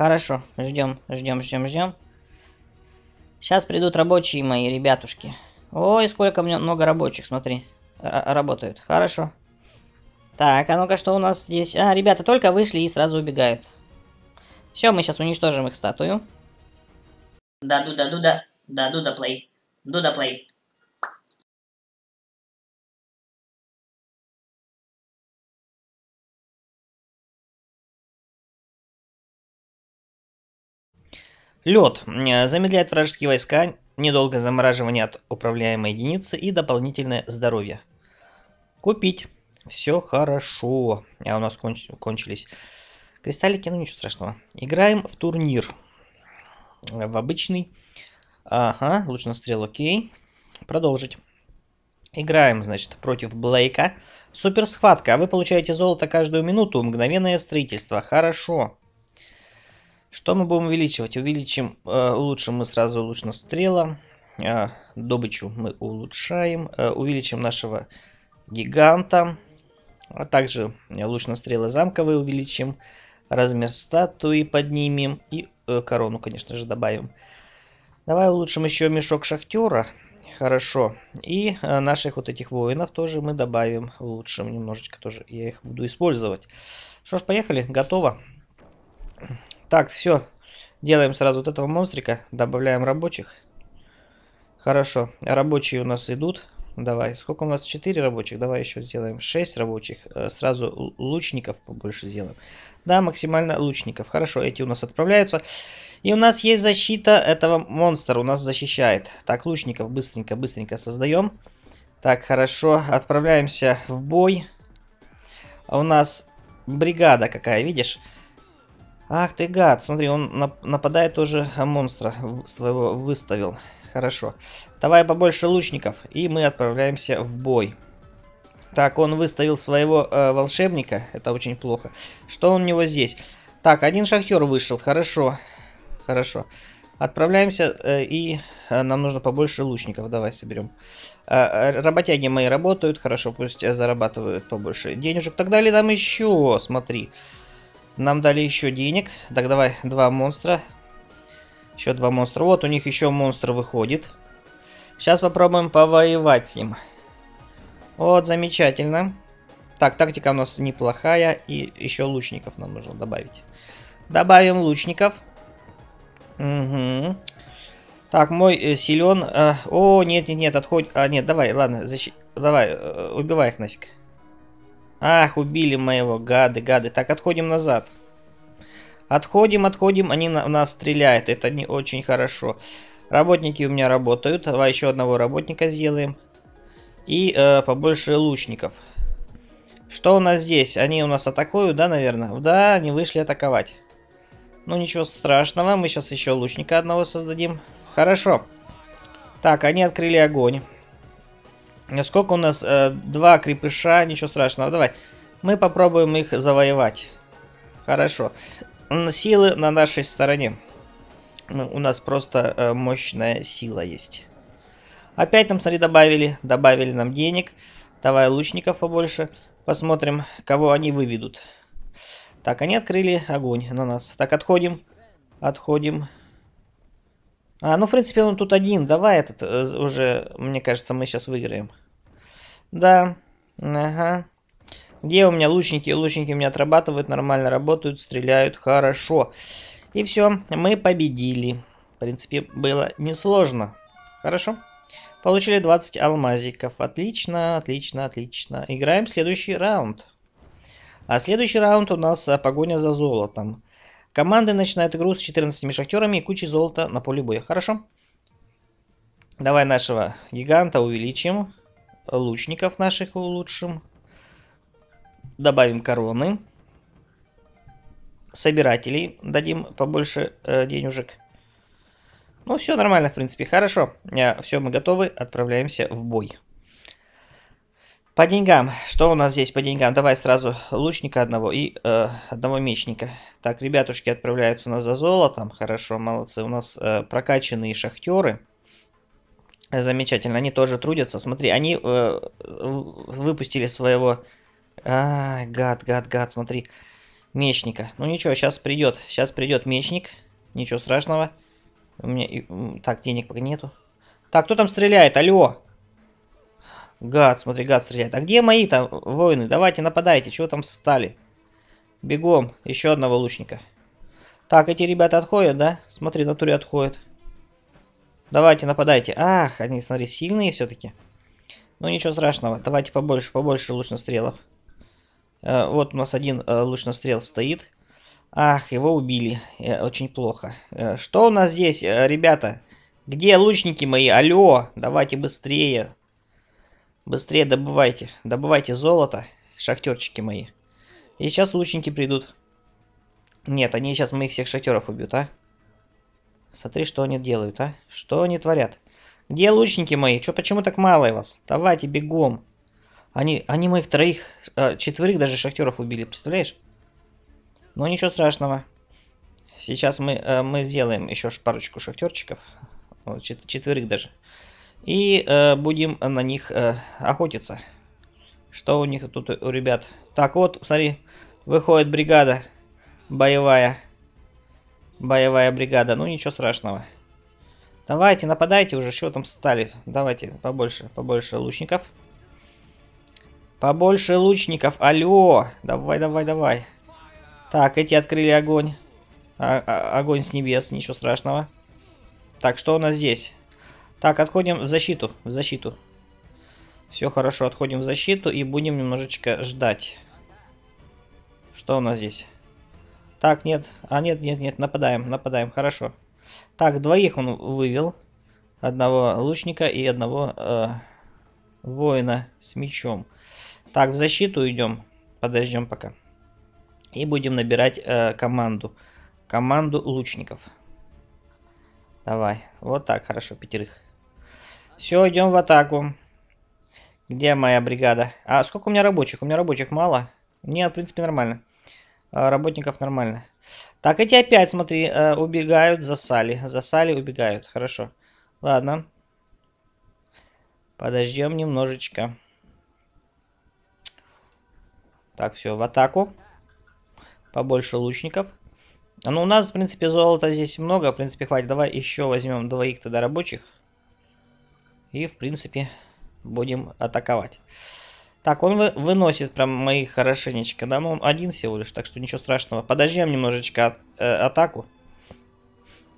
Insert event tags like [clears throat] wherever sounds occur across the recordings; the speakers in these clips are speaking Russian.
Хорошо, ждем, ждем, ждем, ждем. Сейчас придут рабочие мои ребятушки. Ой, сколько мне много рабочих, смотри. работают. Хорошо. Так, а ну-ка, что у нас здесь? А, ребята только вышли и сразу убегают. Все, мы сейчас уничтожим их статую. Да, дуда, дуда, да, дуда плей. Дуда плей. Лед э, замедляет вражеские войска, недолгое замораживание от управляемой единицы и дополнительное здоровье. Купить. Все хорошо. А у нас конч кончились кристаллики, ну ничего страшного. Играем в турнир. В обычный. Ага, луч на стрел, окей. Продолжить. Играем, значит, против Блейка. Супер схватка. Вы получаете золото каждую минуту. Мгновенное строительство. Хорошо. Что мы будем увеличивать? Увеличим, э, улучшим мы сразу луч на стрела, э, добычу мы улучшаем, э, увеличим нашего гиганта, а также луч на стрелы замковые увеличим, размер статуи поднимем и э, корону, конечно же, добавим. Давай улучшим еще мешок шахтера, хорошо. И э, наших вот этих воинов тоже мы добавим, улучшим немножечко тоже, я их буду использовать. Что ж, поехали, готово. Так, все. Делаем сразу вот этого монстрика. Добавляем рабочих. Хорошо. Рабочие у нас идут. Давай. Сколько у нас? 4 рабочих. Давай еще сделаем 6 рабочих. Э, сразу лучников побольше сделаем. Да, максимально лучников. Хорошо, эти у нас отправляются. И у нас есть защита этого монстра. У нас защищает. Так, лучников быстренько-быстренько создаем. Так, хорошо. Отправляемся в бой. А у нас бригада какая, видишь? Ах ты гад, смотри, он нападает тоже монстра своего выставил. Хорошо. Давай побольше лучников, и мы отправляемся в бой. Так, он выставил своего э, волшебника, это очень плохо. Что у него здесь? Так, один шахтер вышел, хорошо, хорошо. Отправляемся, э, и э, нам нужно побольше лучников, давай соберем. Э, э работяги мои работают, хорошо, пусть зарабатывают побольше денежек. Так далее нам еще, Смотри. Нам дали еще денег. Так, давай, два монстра. Еще два монстра. Вот, у них еще монстр выходит. Сейчас попробуем повоевать с ним. Вот, замечательно. Так, тактика у нас неплохая. И еще лучников нам нужно добавить. Добавим лучников. Угу. Так, мой э, силен... Э, о, нет-нет-нет, отходь... А, нет, давай, ладно, защи... Давай, э, убивай их нафиг. Ах, убили моего, гады, гады. Так, отходим назад. Отходим, отходим, они на нас стреляют. Это не очень хорошо. Работники у меня работают. Давай еще одного работника сделаем. И э, побольше лучников. Что у нас здесь? Они у нас атакуют, да, наверное? Да, они вышли атаковать. Ну, ничего страшного. Мы сейчас еще лучника одного создадим. Хорошо. Так, они открыли огонь. Сколько у нас? Э, два крепыша, ничего страшного. Давай, мы попробуем их завоевать. Хорошо. Силы на нашей стороне. Ну, у нас просто э, мощная сила есть. Опять нам, смотри, добавили. Добавили нам денег. Давай лучников побольше. Посмотрим, кого они выведут. Так, они открыли огонь на нас. Так, отходим. Отходим. А, ну, в принципе, он тут один. Давай этот э, уже, мне кажется, мы сейчас выиграем. Да, ага. Где у меня лучники? Лучники у меня отрабатывают, нормально работают, стреляют хорошо. И все, мы победили. В принципе, было несложно. Хорошо. Получили 20 алмазиков. Отлично, отлично, отлично. Играем следующий раунд. А следующий раунд у нас а, погоня за золотом. Команды начинают игру с 14 шахтерами и кучей золота на поле боя. Хорошо. Давай нашего гиганта увеличим лучников наших улучшим. Добавим короны. Собирателей дадим побольше э, денежек. Ну, все нормально, в принципе, хорошо. Э, все, мы готовы, отправляемся в бой. По деньгам. Что у нас здесь по деньгам? Давай сразу лучника одного и э, одного мечника. Так, ребятушки отправляются у нас за золотом. Хорошо, молодцы. У нас э, прокачанные шахтеры. Замечательно, они тоже трудятся. Смотри, они э, выпустили своего... А, гад, гад, гад, смотри. Мечника. Ну ничего, сейчас придет. Сейчас придет мечник. Ничего страшного. У меня... Так, денег пока нету. Так, кто там стреляет? Алло! Гад, смотри, гад стреляет. А где мои там воины? Давайте, нападайте. Чего там встали? Бегом. Еще одного лучника. Так, эти ребята отходят, да? Смотри, натуре отходят. Давайте, нападайте. Ах, они, смотри, сильные все-таки. Ну, ничего страшного. Давайте побольше, побольше лучнострелов. Э, вот у нас один э, стрел стоит. Ах, его убили. Э, очень плохо. Э, что у нас здесь, э, ребята? Где лучники мои? Алло, давайте быстрее. Быстрее добывайте. Добывайте золото, шахтерчики мои. И сейчас лучники придут. Нет, они сейчас моих всех шахтеров убьют, а? Смотри, что они делают, а? Что они творят? Где лучники мои? Чё, почему так мало и вас? Давайте бегом. Они, они моих троих, э, четверых даже шахтеров убили, представляешь? Но ну, ничего страшного. Сейчас мы, э, мы сделаем еще парочку шахтерчиков. чет четверых даже. И э, будем на них э, охотиться. Что у них тут у ребят? Так вот, смотри, выходит бригада боевая. Боевая бригада, ну ничего страшного. Давайте, нападайте уже, что там стали. Давайте, побольше, побольше лучников. Побольше лучников, алло. Давай, давай, давай. Так, эти открыли огонь. А, а, огонь с небес, ничего страшного. Так, что у нас здесь? Так, отходим в защиту, в защиту. Все хорошо, отходим в защиту и будем немножечко ждать. Что у нас здесь? Так, нет. А, нет, нет, нет, нападаем, нападаем, хорошо. Так, двоих он вывел. Одного лучника и одного э, воина с мечом. Так, в защиту идем. Подождем пока. И будем набирать э, команду. Команду лучников. Давай. Вот так, хорошо, пятерых. Все, идем в атаку. Где моя бригада? А сколько у меня рабочих? У меня рабочих мало. Мне, в принципе, нормально. А работников нормально. Так, эти опять, смотри, э, убегают, засали. Засали, убегают. Хорошо. Ладно. Подождем немножечко. Так, все, в атаку. Побольше лучников. Ну, у нас, в принципе, золота здесь много. В принципе, хватит. Давай еще возьмем двоих тогда рабочих. И, в принципе, будем атаковать. Так, он вы, выносит прям моих хорошенечко, да, но он один всего лишь, так что ничего страшного. Подождем немножечко э, атаку.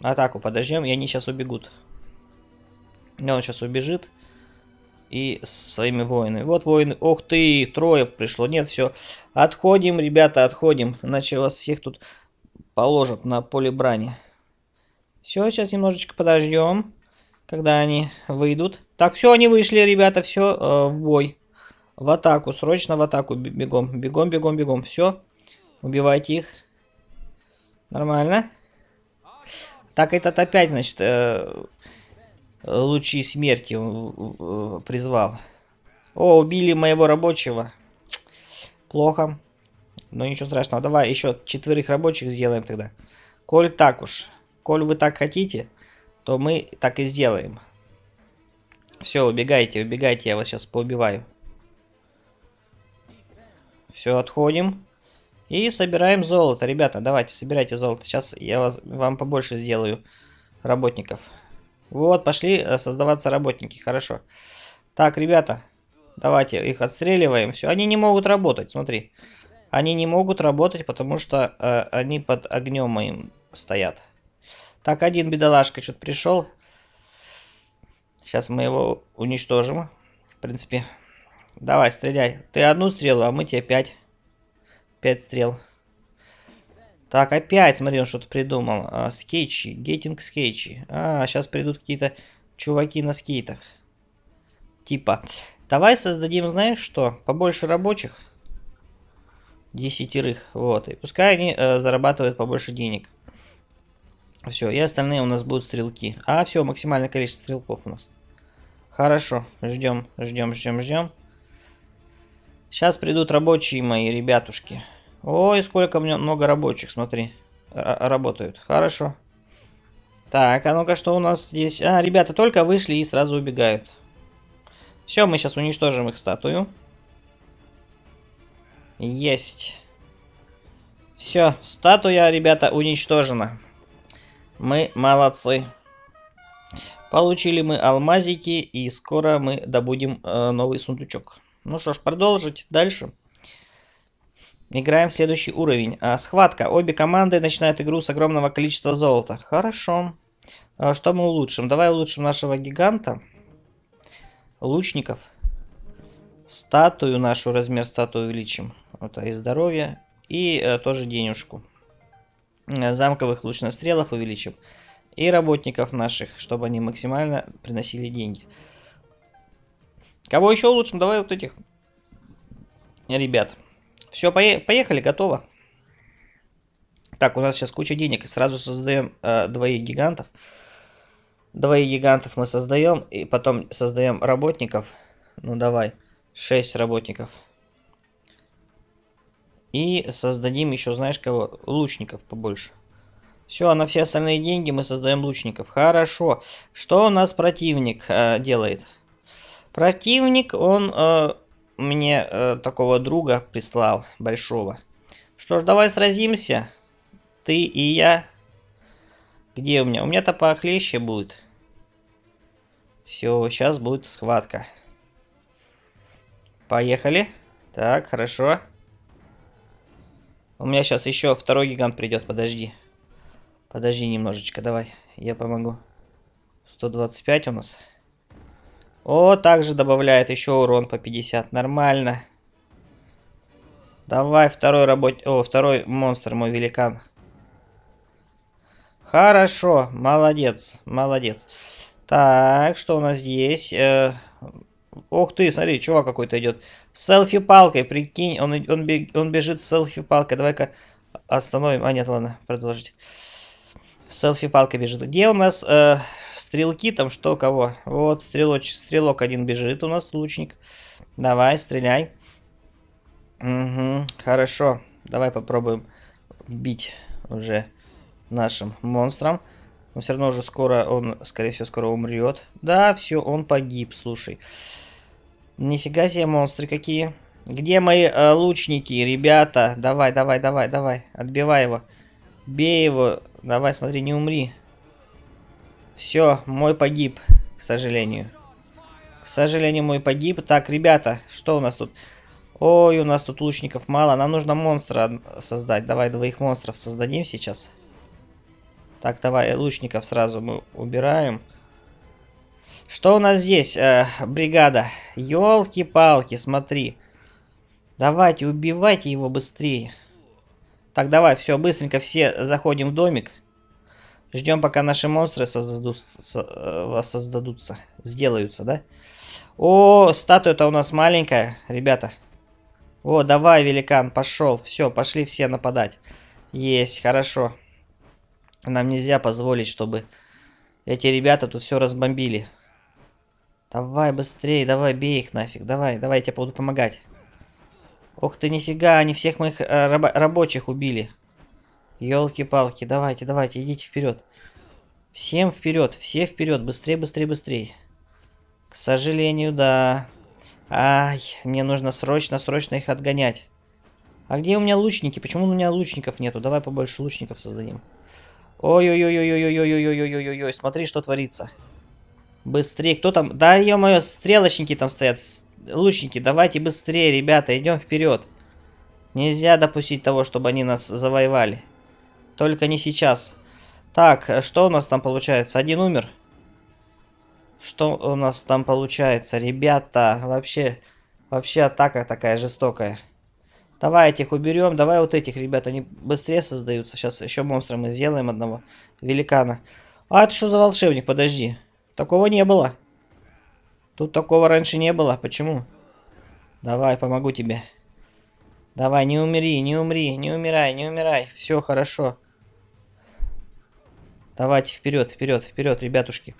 Атаку подождем, и они сейчас убегут. И он сейчас убежит. И своими воинами. Вот воины. Ох ты, трое пришло. Нет, все. Отходим, ребята, отходим. Иначе вас всех тут положат на поле брани. Все, сейчас немножечко подождем, когда они выйдут. Так, все, они вышли, ребята, все, э, в бой. В атаку, срочно в атаку, бегом, бегом, бегом, бегом. Все, убивайте их. Нормально. Так этот опять, значит, э, лучи смерти призвал. О, убили моего рабочего. Плохо. Но ничего страшного. Давай еще четверых рабочих сделаем тогда. Коль так уж. Коль вы так хотите, то мы так и сделаем. Все, убегайте, убегайте, я вас сейчас поубиваю. Все, отходим. И собираем золото. Ребята, давайте, собирайте золото. Сейчас я вас, вам побольше сделаю работников. Вот, пошли э, создаваться работники. Хорошо. Так, ребята, давайте их отстреливаем. Все, они не могут работать, смотри. Они не могут работать, потому что э, они под огнем моим стоят. Так, один бедолашка что-то пришел. Сейчас мы его уничтожим, в принципе. Давай, стреляй. Ты одну стрелу, а мы тебе пять. Пять стрел. Так, опять, смотри, он что-то придумал. А, скетчи, гейтинг скетчи. А, сейчас придут какие-то чуваки на скейтах. Типа, давай создадим, знаешь что, побольше рабочих. Десятерых, вот. И пускай они э, зарабатывают побольше денег. Все, и остальные у нас будут стрелки. А, все, максимальное количество стрелков у нас. Хорошо, ждем, ждем, ждем, ждем. Сейчас придут рабочие мои ребятушки. Ой, сколько мне много рабочих, смотри. работают. Хорошо. Так, а ну-ка, что у нас здесь? А, ребята только вышли и сразу убегают. Все, мы сейчас уничтожим их статую. Есть. Все, статуя, ребята, уничтожена. Мы молодцы. Получили мы алмазики, и скоро мы добудем э, новый сундучок. Ну что ж, продолжить дальше. Играем в следующий уровень. А, схватка. Обе команды начинают игру с огромного количества золота. Хорошо. А, что мы улучшим? Давай улучшим нашего гиганта. Лучников. Статую нашу, размер статуи увеличим. Вот, а, и здоровье. И а, тоже денежку. Э, замковых лучнострелов увеличим. И работников наших, чтобы они максимально приносили деньги. Кого еще улучшим? давай вот этих ребят. Все, поехали, готово. Так, у нас сейчас куча денег. И сразу создаем э, двоих гигантов. Двоих гигантов мы создаем. И потом создаем работников. Ну давай. шесть работников. И создадим еще, знаешь кого? Лучников побольше. Все, а на все остальные деньги мы создаем лучников. Хорошо. Что у нас противник э, делает? Противник, он э, мне э, такого друга прислал, большого. Что ж, давай сразимся. Ты и я. Где у меня? У меня-то похлеще будет. Все, сейчас будет схватка. Поехали. Так, хорошо. У меня сейчас еще второй гигант придет, подожди. Подожди немножечко, давай, я помогу. 125 у нас. О, также добавляет еще урон по 50. Нормально. Давай, второй работ... О, второй монстр, мой великан. Хорошо, молодец, молодец. Так, что у нас здесь? Э... Ух ты, смотри, чувак какой-то идет. селфи-палкой, прикинь, он, он, бег... он бежит с селфи-палкой. Давай-ка остановим. А, нет, ладно, продолжить. Селфи-палка бежит. Где у нас э, стрелки там что кого? Вот стрелоч, стрелок один бежит у нас, лучник. Давай, стреляй. Угу, хорошо. Давай попробуем бить уже нашим монстром. Но все равно уже скоро он, скорее всего, скоро умрет. Да, все, он погиб, слушай. Нифига себе монстры какие. Где мои э, лучники, ребята? Давай, давай, давай, давай. Отбивай его. Бей его. Давай, смотри, не умри. Все, мой погиб, к сожалению. К сожалению, мой погиб. Так, ребята, что у нас тут? Ой, у нас тут лучников мало. Нам нужно монстра создать. Давай двоих монстров создадим сейчас. Так, давай, э, лучников сразу мы убираем. Что у нас здесь, э, бригада? Ёлки-палки, смотри. Давайте, убивайте его быстрее. Так, давай, все, быстренько все заходим в домик. Ждем, пока наши монстры создадут, э, создадутся, сделаются, да? О, статуя-то у нас маленькая, ребята. О, давай, великан, пошел. Все, пошли все нападать. Есть, хорошо. Нам нельзя позволить, чтобы эти ребята тут все разбомбили. Давай быстрее, давай, бей их нафиг. Давай, давай, я тебе буду помогать. Ох ты, нифига, они всех моих э, раб рабочих убили. Елки-палки, давайте, давайте, идите вперед. Всем вперед, все вперед, быстрее, быстрее, быстрее. К сожалению, да. Ай, мне нужно срочно, срочно их отгонять. А где у меня лучники? Почему у меня лучников нету? Давай побольше лучников создадим. Ой-ой-ой-ой-ой-ой-ой-ой-ой-ой-ой, смотри, что творится. Быстрее, кто там? Да, ё-моё, стрелочники там стоят. Лучники, давайте быстрее, ребята, идем вперед. Нельзя допустить того, чтобы они нас завоевали. Только не сейчас. Так, что у нас там получается? Один умер. Что у нас там получается? Ребята, вообще, вообще атака такая жестокая. Давай этих уберем, давай вот этих, ребята, они быстрее создаются. Сейчас еще монстра мы сделаем одного великана. А это что за волшебник, подожди. Такого не было. Тут такого раньше не было. Почему? Давай, помогу тебе. Давай, не умри, не умри, не умирай, не умирай. Все хорошо. Давайте вперед, вперед, вперед, ребятушки.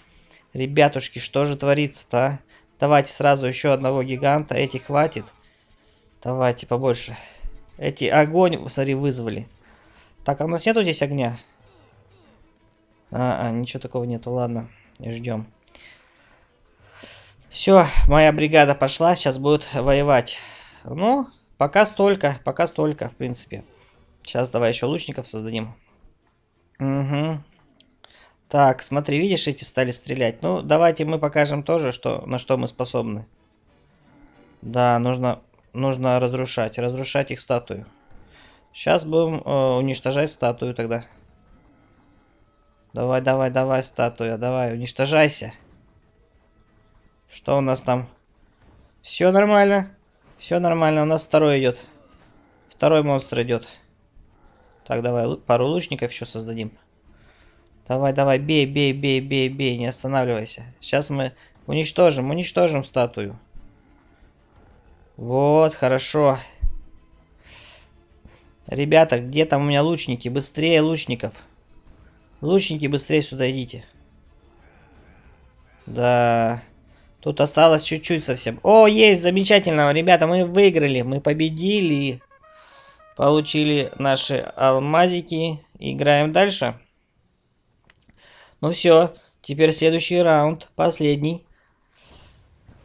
Ребятушки, что же творится-то, а? Давайте сразу еще одного гиганта. Эти хватит. Давайте побольше. Эти огонь, смотри, вызвали. Так, а у нас нету здесь огня? А, а ничего такого нету, ладно. Ждем. Все, моя бригада пошла, сейчас будут воевать. Ну, пока столько, пока столько, в принципе. Сейчас давай еще лучников создадим. Угу. Так, смотри, видишь, эти стали стрелять. Ну, давайте мы покажем тоже, что, на что мы способны. Да, нужно, нужно разрушать, разрушать их статую. Сейчас будем э, уничтожать статую тогда. Давай, давай, давай, статуя, давай, уничтожайся. Что у нас там? Все нормально. Все нормально. У нас второй идет. Второй монстр идет. Так, давай пару лучников еще создадим. Давай, давай, бей, бей, бей, бей, бей, не останавливайся. Сейчас мы уничтожим, уничтожим статую. Вот, хорошо. Ребята, где там у меня лучники? Быстрее лучников. Лучники, быстрее сюда идите. Да. Тут осталось чуть-чуть совсем. О, есть, замечательно, ребята, мы выиграли, мы победили. Получили наши алмазики. Играем дальше. Ну все, теперь следующий раунд, последний.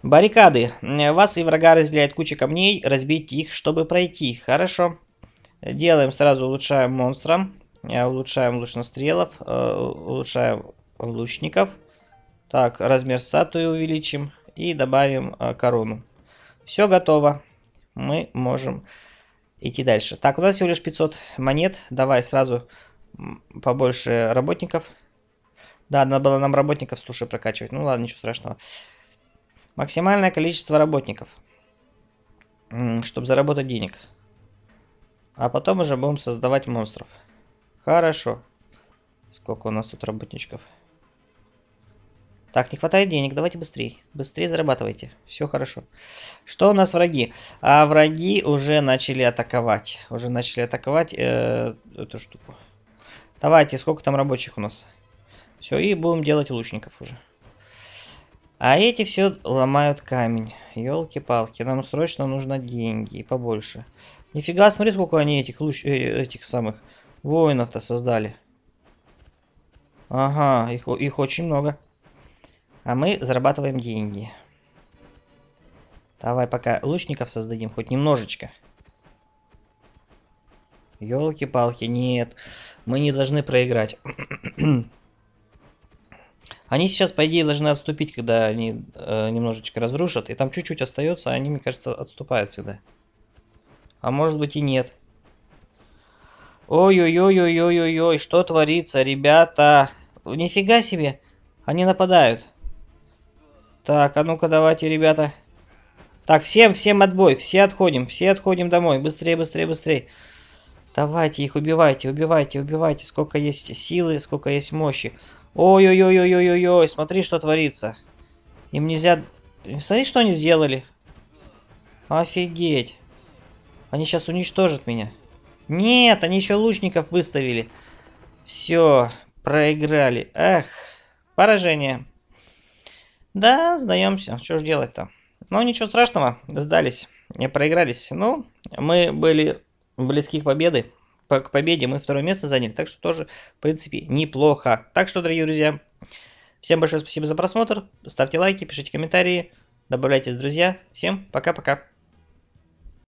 Баррикады. Вас и врага разделяет куча камней, разбить их, чтобы пройти. Хорошо. Делаем сразу, улучшаем монстра, э, улучшаем лучнострелов, э, улучшаем лучников. Так, размер статуи увеличим и добавим а, корону. Все готово. Мы можем идти дальше. Так, у нас всего лишь 500 монет. Давай сразу побольше работников. Да, надо было нам работников, слушай, прокачивать. Ну ладно, ничего страшного. Максимальное количество работников. Чтобы заработать денег. А потом уже будем создавать монстров. Хорошо. Сколько у нас тут работничков? Так, не хватает денег, давайте быстрее. Быстрее зарабатывайте, все хорошо. Что у нас враги? А враги уже начали атаковать. Уже начали атаковать э, эту штуку. Давайте, сколько там рабочих у нас? Все, и будем делать лучников уже. А эти все ломают камень. Елки-палки, нам срочно нужно деньги побольше. Нифига, смотри, сколько они этих луч... Э, этих самых воинов-то создали. Ага, их, их очень много. А мы зарабатываем деньги. Давай пока лучников создадим хоть немножечко. ёлки палки нет. Мы не должны проиграть. [clears throat] Они сейчас, по идее, должны отступить, когда они э, немножечко разрушат. И там чуть-чуть остается, а они, мне кажется, отступают всегда. А может быть и нет. Ой-ой-ой-ой-ой-ой-ой, что творится, ребята? Нифига себе, они нападают. Так, а ну-ка давайте, ребята. Так, всем, всем отбой. Все отходим, все отходим домой. Быстрее, быстрее, быстрее. Давайте их убивайте, убивайте, убивайте. Сколько есть силы, сколько есть мощи. Ой-ой-ой-ой-ой-ой, смотри, что творится. Им нельзя... Смотри, что они сделали. Офигеть. Они сейчас уничтожат меня. Нет, они еще лучников выставили. Все, проиграли. Эх, поражение. Да, сдаемся. Что ж делать-то? Ну, ничего страшного, сдались, не проигрались. Ну, мы были близки к победы. к победе мы второе место заняли, так что тоже, в принципе, неплохо. Так что, дорогие друзья, всем большое спасибо за просмотр. Ставьте лайки, пишите комментарии, добавляйтесь, друзья. Всем пока-пока.